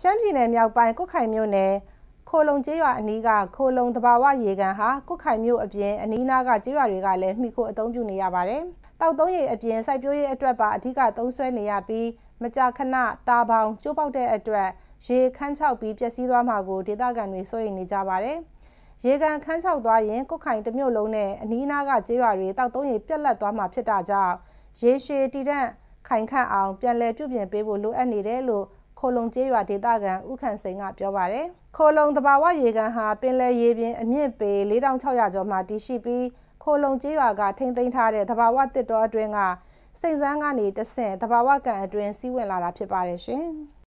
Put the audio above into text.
ရှမ်းပြည်နယ်မြောက်ပိုင်းကုတ်ခိုင်မြို့နယ်ခိုလုံကျေးရွာအနီးကခိုလုံတဘာဝရေကန်ဟာကုတ်ခိုင်မြို့အပြင် အနီးနားကကျေးရွာတွေကလည်းမှီခိုအသုံးပြုနေရပါတယ်။တောက်သုံးရေအပြင်စိုက်ပျိုးရေးအတွက်ပါအဓိကသုံးဆွဲနေရပြီးမကြာခဏတာပေါင်ကျိုးပေါက်တဲ့အတွက်ရေခန်းချောက်ပြီးပျက်စီးသွားမှာကိုဒေသခံတွေစိုးရိမ်နေကြပါတယ်။ရေကန်ခန်းချောက်သွားရင်ကုတ်ခိုင်တမြို့လုံးနဲ့အနီးနားကကျေးရွာတွေတောက်သုံးရေပြက်လက်သွားမှာဖြစ်တာကြောင့်ရေရှည်တည်တံ့ခိုင်ခန့်အောင် ပြန်လည်ပြုပြင်ပေးဖို့လိုအပ်နေတယ်လို့ခိုလုံကျေးရွာဒေသခံဥခန့်စိန်ကပြောပါတယ်။ခိုလုံတဘာဝရေကန်ဟာပင်လယ်ရေပြင်အမြင့်ပေ4600ကျော်မှတည်ရှိပြီးခိုလုံကျေးရွာကထိမ့်သိမ်းထားတဲ့တဘာဝတစ်တော်အတွင်းကစိန်စန်းကနေတဆင့်တဘာဝကန်အတွင်းစီးဝင်လာတာဖြစ်ပါတယ်ရှင်။